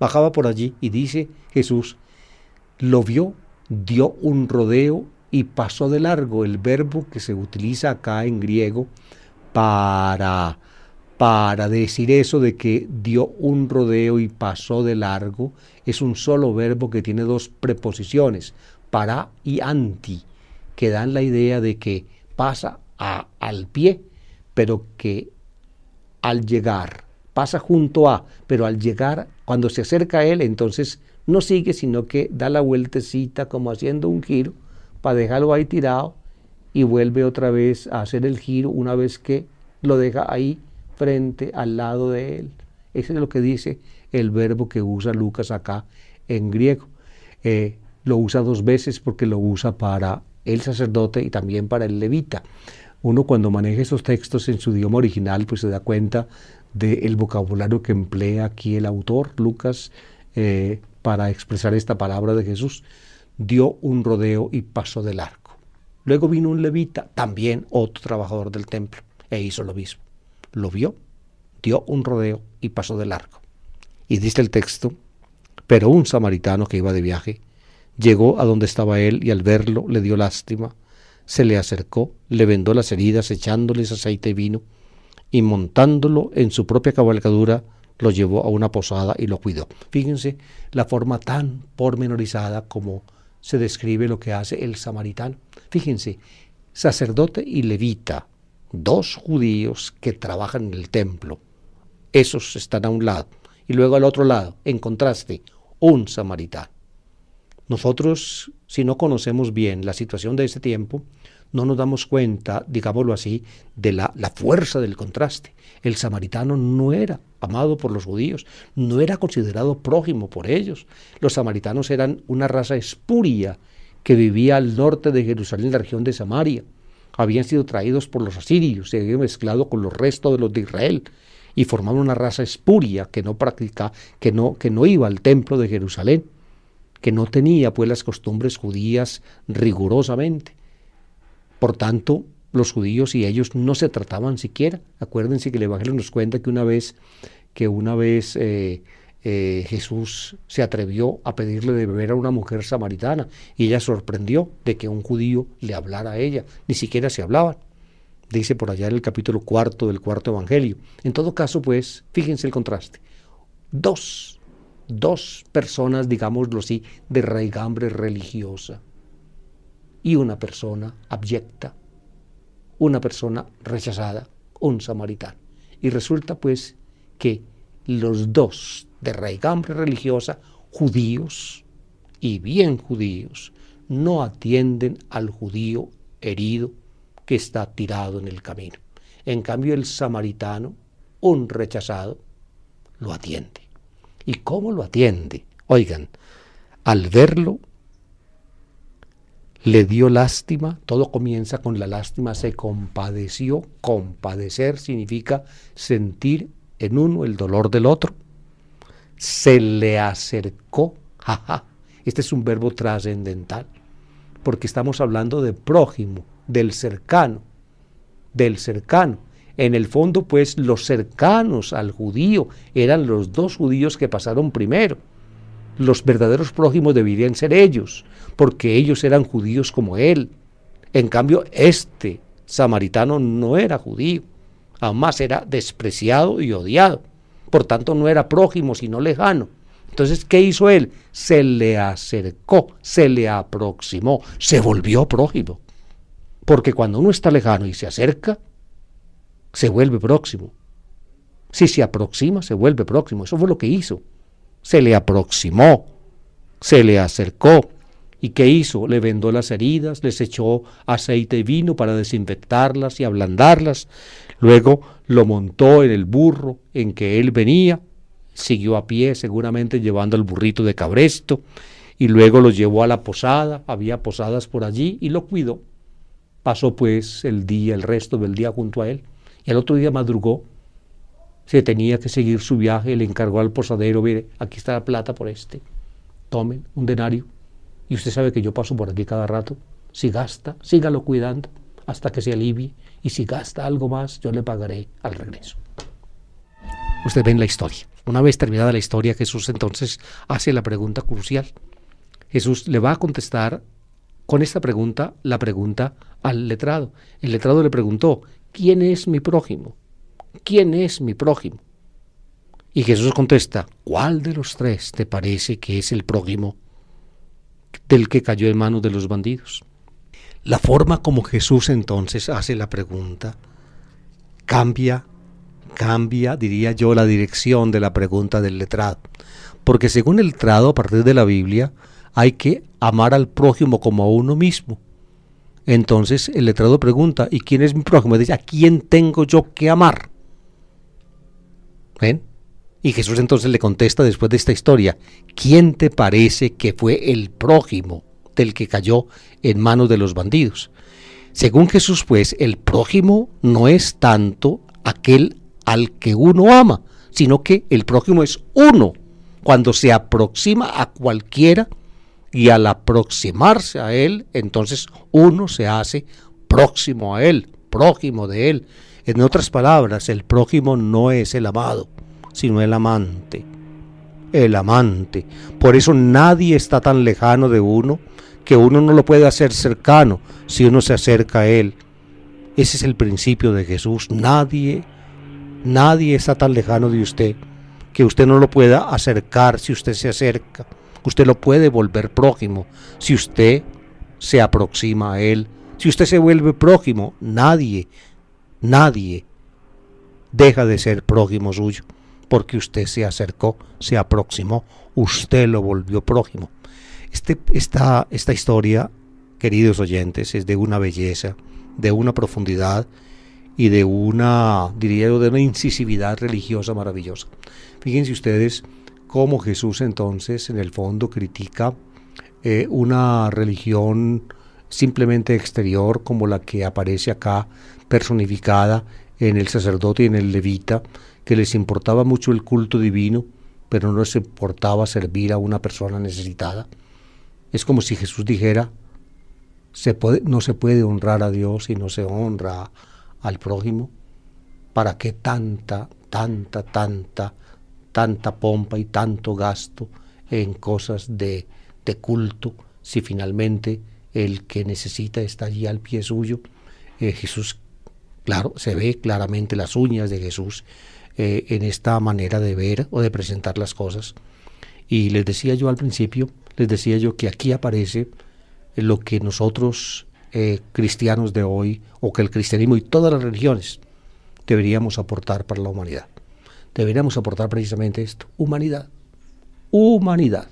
bajaba por allí y dice Jesús, lo vio, dio un rodeo y pasó de largo el verbo que se utiliza acá en griego para para decir eso de que dio un rodeo y pasó de largo, es un solo verbo que tiene dos preposiciones, para y anti, que dan la idea de que pasa a, al pie, pero que al llegar, pasa junto a, pero al llegar cuando se acerca a él, entonces no sigue, sino que da la vueltecita como haciendo un giro para dejarlo ahí tirado y vuelve otra vez a hacer el giro una vez que lo deja ahí frente al lado de él. Ese es lo que dice el verbo que usa Lucas acá en griego. Eh, lo usa dos veces porque lo usa para el sacerdote y también para el levita. Uno cuando maneja esos textos en su idioma original pues se da cuenta del vocabulario que emplea aquí el autor, Lucas, eh, para expresar esta palabra de Jesús. Dio un rodeo y pasó del arco. Luego vino un levita, también otro trabajador del templo, e hizo lo mismo. Lo vio, dio un rodeo y pasó del arco. Y dice el texto, pero un samaritano que iba de viaje llegó a donde estaba él y al verlo le dio lástima, se le acercó, le vendó las heridas echándoles aceite y vino, y montándolo en su propia cabalgadura lo llevó a una posada y lo cuidó. Fíjense la forma tan pormenorizada como se describe lo que hace el samaritano. Fíjense, sacerdote y levita, dos judíos que trabajan en el templo. Esos están a un lado. Y luego al otro lado, en contraste, un samaritano. Nosotros, si no conocemos bien la situación de ese tiempo, no nos damos cuenta, digámoslo así, de la, fuerza del contraste. El samaritano no era amado por los judíos, no era considerado prójimo por ellos. Los samaritanos eran una raza espuria que vivía al norte de Jerusalén, en la región de Samaria. Habían sido traídos por los asirios, se habían mezclado con los restos de los de Israel y formaban una raza espuria que no practica, que no, que no iba al templo de Jerusalén, que no tenía pues las costumbres judías rigurosamente. Por tanto, los judíos y ellos no se trataban siquiera. Acuérdense que el Evangelio nos cuenta que una vez, que una vez eh, eh, Jesús se atrevió a pedirle de beber a una mujer samaritana y ella sorprendió de que un judío le hablara a ella. Ni siquiera se hablaban. Dice por allá en el capítulo cuarto del cuarto Evangelio. En todo caso, pues, fíjense el contraste. Dos, dos personas, digámoslo así, de raigambre religiosa y una persona abyecta, una persona rechazada, un samaritano. Y resulta pues que los dos de raigambre religiosa, judíos y bien judíos, no atienden al judío herido que está tirado en el camino. En cambio el samaritano, un rechazado, lo atiende. ¿Y cómo lo atiende? Oigan, al verlo le dio lástima, todo comienza con la lástima, se compadeció, compadecer significa sentir en uno el dolor del otro, se le acercó, este es un verbo trascendental, porque estamos hablando de prójimo, del cercano, del cercano. En el fondo, pues, los cercanos al judío eran los dos judíos que pasaron primero. Los verdaderos prójimos deberían ser ellos, porque ellos eran judíos como él. En cambio, este samaritano no era judío, además era despreciado y odiado. Por tanto, no era prójimo, sino lejano. Entonces, ¿qué hizo él? Se le acercó, se le aproximó, se volvió prójimo. Porque cuando uno está lejano y se acerca, se vuelve próximo. Si se aproxima, se vuelve próximo. Eso fue lo que hizo. Se le aproximó, se le acercó, ¿Y qué hizo? Le vendó las heridas, les echó aceite y vino para desinfectarlas y ablandarlas. Luego lo montó en el burro en que él venía, siguió a pie seguramente llevando el burrito de cabresto, y luego lo llevó a la posada, había posadas por allí, y lo cuidó. Pasó pues el día, el resto del día junto a él, y al otro día madrugó, se tenía que seguir su viaje, le encargó al posadero, mire, aquí está la plata por este, tomen un denario, y usted sabe que yo paso por aquí cada rato. Si gasta, sígalo cuidando hasta que se alivie. Y si gasta algo más, yo le pagaré al regreso. Usted ve en la historia. Una vez terminada la historia, Jesús entonces hace la pregunta crucial. Jesús le va a contestar con esta pregunta, la pregunta al letrado. El letrado le preguntó, ¿quién es mi prójimo? ¿Quién es mi prójimo? Y Jesús contesta, ¿cuál de los tres te parece que es el prójimo del que cayó en manos de los bandidos. La forma como Jesús entonces hace la pregunta cambia, cambia, diría yo, la dirección de la pregunta del letrado. Porque según el letrado, a partir de la Biblia, hay que amar al prójimo como a uno mismo. Entonces el letrado pregunta, ¿y quién es mi prójimo? Dice, ¿a quién tengo yo que amar? ¿Ven? Y Jesús entonces le contesta después de esta historia, ¿quién te parece que fue el prójimo del que cayó en manos de los bandidos? Según Jesús, pues, el prójimo no es tanto aquel al que uno ama, sino que el prójimo es uno cuando se aproxima a cualquiera y al aproximarse a él, entonces uno se hace próximo a él, prójimo de él. En otras palabras, el prójimo no es el amado, sino el amante. El amante. Por eso nadie está tan lejano de uno que uno no lo puede hacer cercano si uno se acerca a él. Ese es el principio de Jesús. Nadie, nadie está tan lejano de usted que usted no lo pueda acercar si usted se acerca. Usted lo puede volver prójimo si usted se aproxima a él. Si usted se vuelve prójimo, nadie, nadie deja de ser prójimo suyo porque usted se acercó, se aproximó, usted lo volvió prójimo. Este, esta, esta historia, queridos oyentes, es de una belleza, de una profundidad y de una, diría de una incisividad religiosa maravillosa. Fíjense ustedes cómo Jesús entonces en el fondo critica eh, una religión simplemente exterior como la que aparece acá personificada en el sacerdote y en el levita, que les importaba mucho el culto divino, pero no les importaba servir a una persona necesitada. Es como si Jesús dijera, no se puede honrar a Dios si no se honra al prójimo. ¿Para qué tanta, tanta, tanta, tanta pompa y tanto gasto en cosas de, de culto si finalmente el que necesita está allí al pie suyo? Eh, Jesús, claro, se ve claramente las uñas de Jesús eh, en esta manera de ver o de presentar las cosas. Y les decía yo al principio, les decía yo que aquí aparece lo que nosotros eh, cristianos de hoy, o que el cristianismo y todas las religiones deberíamos aportar para la humanidad. Deberíamos aportar precisamente esto, humanidad. Humanidad.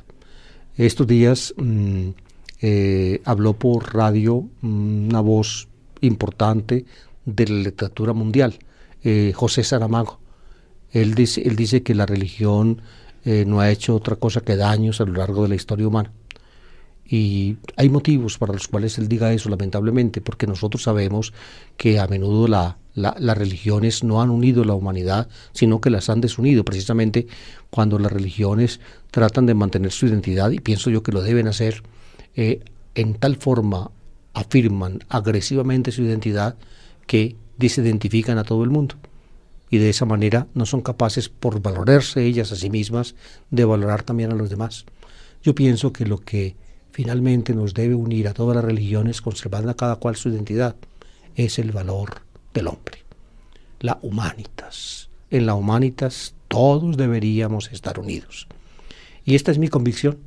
Estos días mm, eh, habló por radio mm, una voz importante de la literatura mundial, José Saramago. Él dice, él dice que la religión eh, no ha hecho otra cosa que daños a lo largo de la historia humana. Y hay motivos para los cuales él diga eso, lamentablemente, porque nosotros sabemos que a menudo las religiones no han unido la humanidad, sino que las han desunido, precisamente cuando las religiones tratan de mantener su identidad, y pienso yo que lo deben hacer, eh, en tal forma afirman agresivamente su identidad que desidentifican a todo el mundo y de esa manera no son capaces por valorarse ellas a sí mismas de valorar también a los demás. Yo pienso que lo que finalmente nos debe unir a todas las religiones, conservando a cada cual su identidad, es el valor del hombre. La humanitas. En la humanitas todos deberíamos estar unidos. Y esta es mi convicción.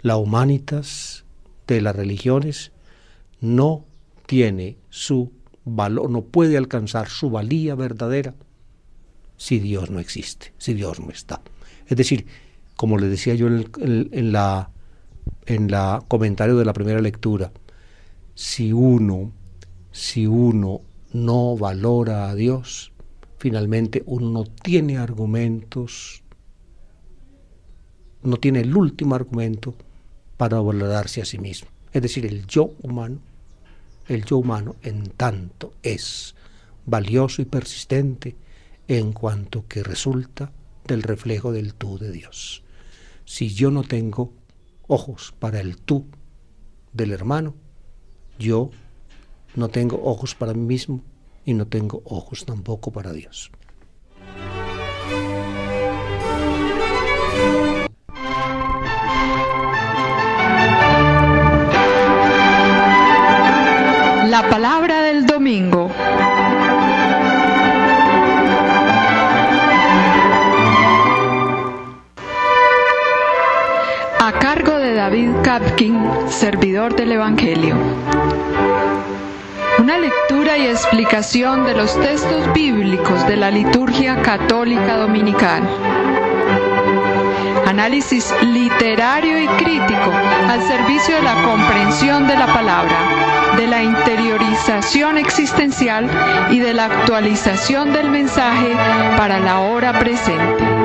La humanitas de las religiones no tiene su valor, no puede alcanzar su valía verdadera si Dios no existe, si Dios no está. Es decir, como le decía yo en el la, en la comentario de la primera lectura, si uno, si uno no valora a Dios, finalmente uno no tiene argumentos, no tiene el último argumento para valorarse a sí mismo. Es decir, el yo humano, el yo humano en tanto es valioso y persistente, en cuanto que resulta del reflejo del tú de Dios. Si yo no tengo ojos para el tú del hermano, yo no tengo ojos para mí mismo y no tengo ojos tampoco para Dios. La palabra del domingo. David servidor del Evangelio. Una lectura y explicación de los textos bíblicos de la liturgia católica dominical. Análisis literario y crítico al servicio de la comprensión de la palabra, de la interiorización existencial y de la actualización del mensaje para la hora presente.